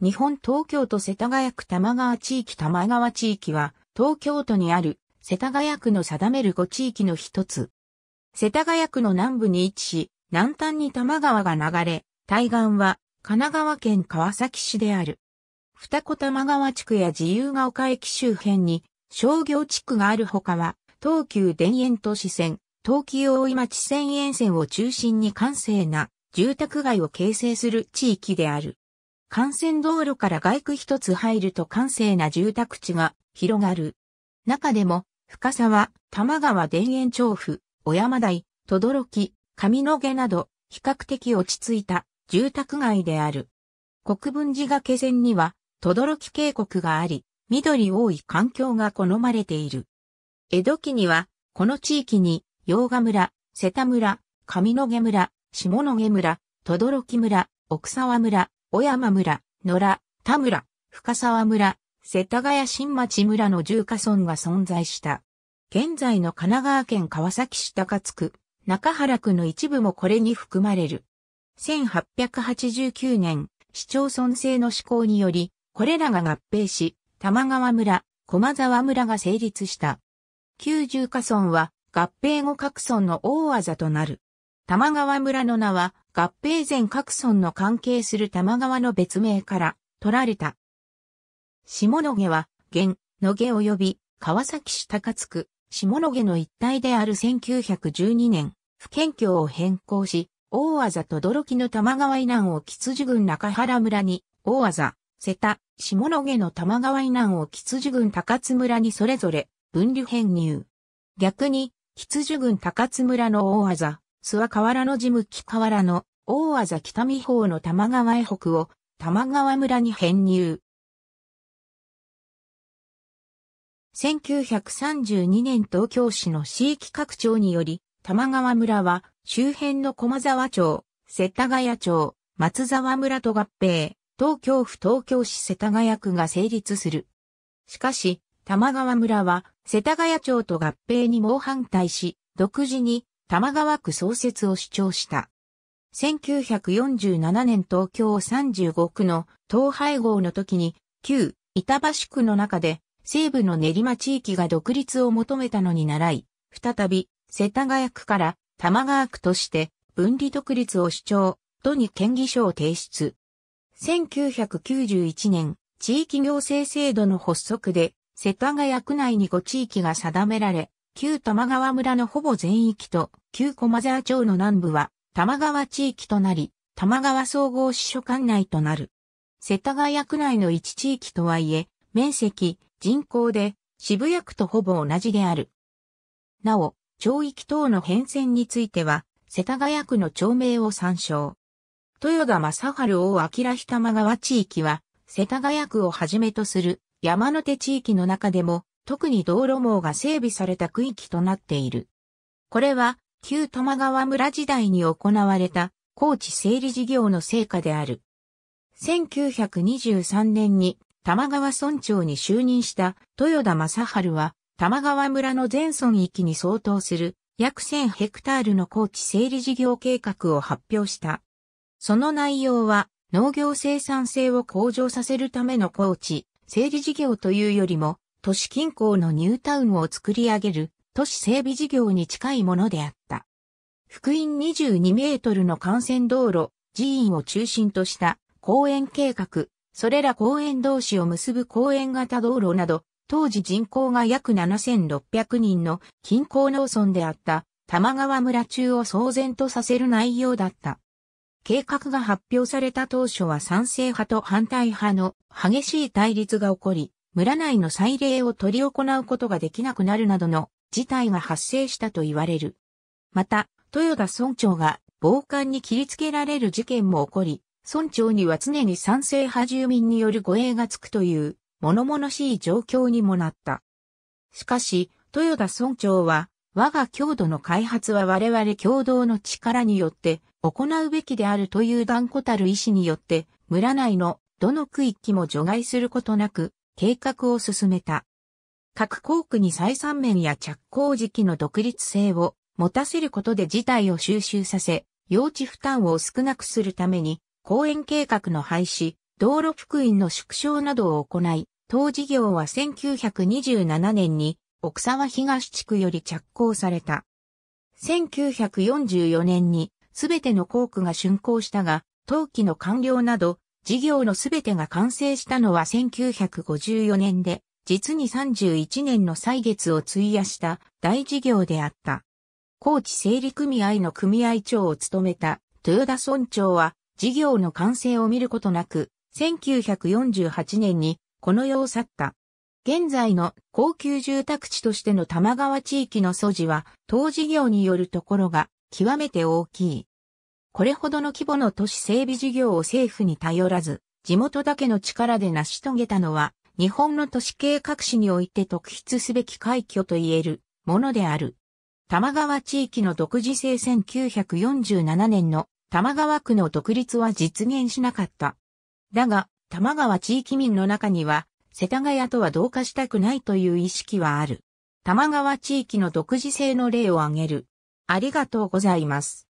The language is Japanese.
日本東京都世田谷区玉川地域玉川地域は、東京都にある世田谷区の定める5地域の一つ。世田谷区の南部に位置し、南端に玉川が流れ、対岸は神奈川県川崎市である。二子玉川地区や自由が丘駅周辺に商業地区があるほかは、東急田園都市線、東急大井町線沿線を中心に閑静な住宅街を形成する地域である。幹線道路から外区一つ入ると閑静な住宅地が広がる。中でも、深沢、玉川田園調布、小山台、等々力、上野毛など、比較的落ち着いた住宅街である。国分寺崖線には、等々力渓谷があり、緑多い環境が好まれている。江戸期には、この地域に、洋賀村、瀬田村、上野毛村、下野毛村、等々力村、奥沢村、小山村、野良、田村、深沢村、世田谷新町村の住家村が存在した。現在の神奈川県川崎市高津区、中原区の一部もこれに含まれる。1889年、市町村制の施行により、これらが合併し、玉川村、駒沢村が成立した。旧重家村は合併後各村の大技となる。玉川村の名は合併前各村の関係する玉川の別名から取られた。下野毛は、現、野毛及び川崎市高津区、下野毛の一帯である1912年、不県境を変更し、大技ときの玉川以南を吉寿郡中原村に、大技、瀬田、下野毛の玉川以南を吉寿郡高津村にそれぞれ分離編入。逆に、吉寿郡高津村の大技、諏訪河原の事務き河原の大技北見方の玉川へ北を玉川村に編入。1932年東京市の市域拡張により、玉川村は周辺の駒沢町、世田谷町、松沢村と合併、東京府東京市世田谷区が成立する。しかし、玉川村は世田谷町と合併に猛反対し、独自に玉川区創設を主張した。1947年東京35区の統廃合の時に、旧板橋区の中で西部の練馬地域が独立を求めたのに習い、再び世田谷区から玉川区として分離独立を主張、都に県議書を提出。1991年、地域行政制度の発足で世田谷区内に5地域が定められ、旧玉川村のほぼ全域と旧駒沢町の南部は玉川地域となり、玉川総合支所管内となる。世田谷区内の一地域とはいえ、面積、人口で渋谷区とほぼ同じである。なお、町域等の変遷については、世田谷区の町名を参照。豊田正治王明日玉川地域は、世田谷区をはじめとする山手地域の中でも特に道路網が整備された区域となっている。これは、旧玉川村時代に行われた高地整理事業の成果である。1923年に玉川村長に就任した豊田正春は、玉川村の全村域に相当する約1000ヘクタールの高地整理事業計画を発表した。その内容は農業生産性を向上させるための高地整理事業というよりも都市近郊のニュータウンを作り上げる都市整備事業に近いものであった。福音22メートルの幹線道路、寺院を中心とした公園計画、それら公園同士を結ぶ公園型道路など、当時人口が約7600人の近郊農村であった玉川村中を騒然とさせる内容だった。計画が発表された当初は賛成派と反対派の激しい対立が起こり、村内の祭礼を取り行うことができなくなるなどの事態が発生したと言われる。また、豊田村長が暴漢に切りつけられる事件も起こり、村長には常に賛成派住民による護衛がつくという物々しい状況にもなった。しかし、豊田村長は、我が郷土の開発は我々共同の力によって行うべきであるという断固たる意志によって、村内のどの区域も除外することなく、計画を進めた。各校区に採算面や着工時期の独立性を持たせることで事態を収集させ、用地負担を少なくするために、公園計画の廃止、道路福音の縮小などを行い、当事業は1927年に奥沢東地区より着工された。1944年にすべての校区が竣工したが、陶器の完了など事業のすべてが完成したのは1954年で、実に31年の歳月を費やした大事業であった。高知整理組合の組合長を務めた豊田村長は事業の完成を見ることなく、1948年にこの世を去った。現在の高級住宅地としての玉川地域の素地は、当事業によるところが極めて大きい。これほどの規模の都市整備事業を政府に頼らず、地元だけの力で成し遂げたのは、日本の都市計画史において特筆すべき快挙と言えるものである。玉川地域の独自性1947年の玉川区の独立は実現しなかった。だが、玉川地域民の中には、世田谷とは同化したくないという意識はある。玉川地域の独自性の例を挙げる。ありがとうございます。